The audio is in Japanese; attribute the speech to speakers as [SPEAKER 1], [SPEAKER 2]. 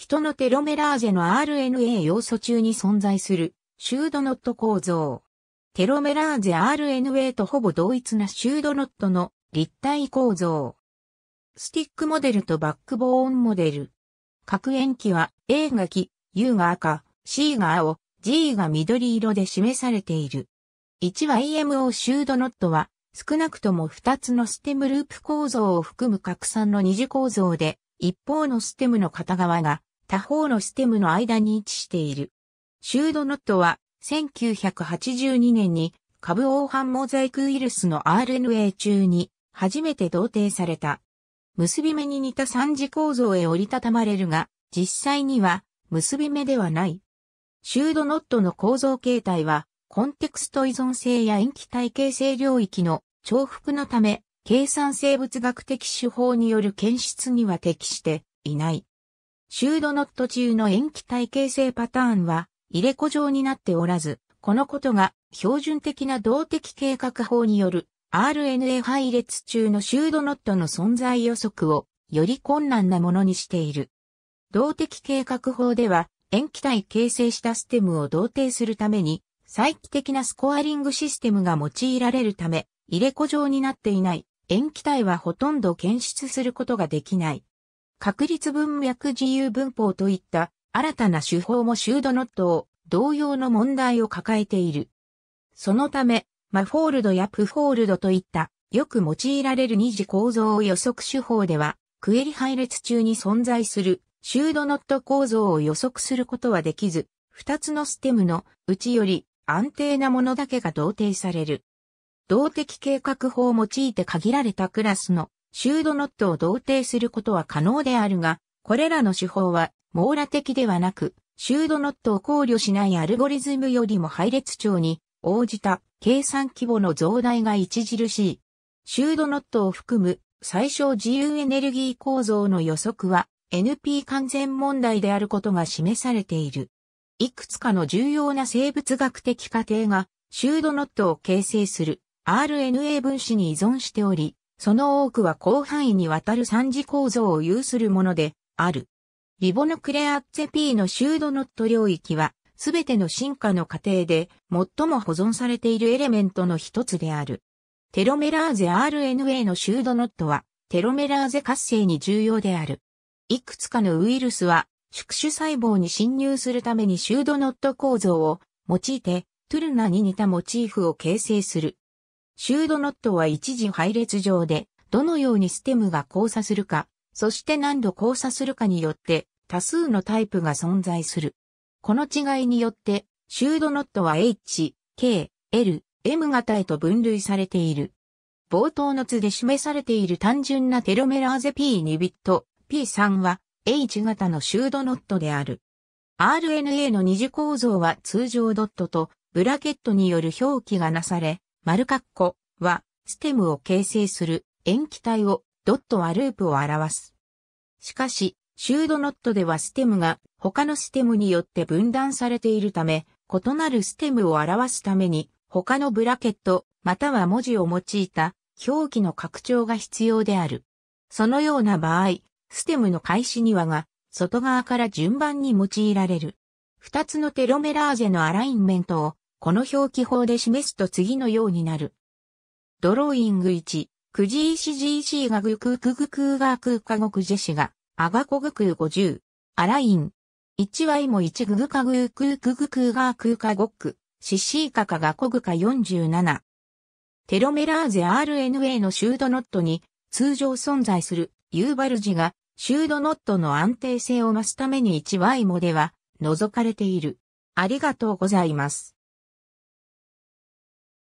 [SPEAKER 1] 人のテロメラーゼの RNA 要素中に存在するシュードノット構造。テロメラーゼ RNA とほぼ同一なシュードノットの立体構造。スティックモデルとバックボーンモデル。核塩基は A が黄、U が赤、C が青、G が緑色で示されている。1 e m o シュードノットは少なくとも2つのステムループ構造を含む拡散の二次構造で、一方のステムの片側が他方のステムの間に位置している。シュードノットは1982年に株黄斑モザイクウイルスの RNA 中に初めて同定された。結び目に似た三次構造へ折りたたまれるが、実際には結び目ではない。シュードノットの構造形態は、コンテクスト依存性や延期体系性領域の重複のため、計算生物学的手法による検出には適していない。シュードノット中の塩基体形成パターンは入れ子状になっておらず、このことが標準的な動的計画法による RNA 配列中のシュードノットの存在予測をより困難なものにしている。動的計画法では塩基体形成したステムを同定するために再帰的なスコアリングシステムが用いられるため入れ子状になっていない塩基体はほとんど検出することができない。確率文脈自由文法といった新たな手法もシュードノットを同様の問題を抱えている。そのため、マフォールドやプフォールドといったよく用いられる二次構造を予測手法では、クエリ配列中に存在するシュードノット構造を予測することはできず、二つのステムのうちより安定なものだけが同定される。動的計画法を用いて限られたクラスのシュードノットを同定することは可能であるが、これらの手法は網羅的ではなく、シュードノットを考慮しないアルゴリズムよりも配列長に応じた計算規模の増大が著しい。シュードノットを含む最小自由エネルギー構造の予測は NP 完全問題であることが示されている。いくつかの重要な生物学的過程がシュードノットを形成する RNA 分子に依存しており、その多くは広範囲にわたる三次構造を有するものである。リボノクレアッツェ P のシュードノット領域は、すべての進化の過程で最も保存されているエレメントの一つである。テロメラーゼ RNA のシュードノットは、テロメラーゼ活性に重要である。いくつかのウイルスは、宿主細胞に侵入するためにシュードノット構造を用いて、トゥルナに似たモチーフを形成する。シュードノットは一時配列上で、どのようにステムが交差するか、そして何度交差するかによって、多数のタイプが存在する。この違いによって、シュードノットは H、K、L、M 型へと分類されている。冒頭の図で示されている単純なテロメラーゼ P2 ビット、P3 は H 型のシュードノットである。RNA の二次構造は通常ドットとブラケットによる表記がなされ、丸括弧は、ステムを形成する塩基体をドットはループを表す。しかし、シュードノットではステムが他のステムによって分断されているため、異なるステムを表すために他のブラケットまたは文字を用いた表記の拡張が必要である。そのような場合、ステムの開始にはが外側から順番に用いられる。二つのテロメラーゼのアラインメントをこの表記法で示すと次のようになる。ドローイング1、くじいしじいしがぐくくぐくがくかごくじしが、あがこぐく50、あらいん。1ワイも1ククかぐくくぐくがくかごく、ししかかがこぐか47。テロメラーゼ RNA のシュードノットに通常存在する U バルジがシュードノットの安定性を増すために1イモでは除かれている。ありがとうございます。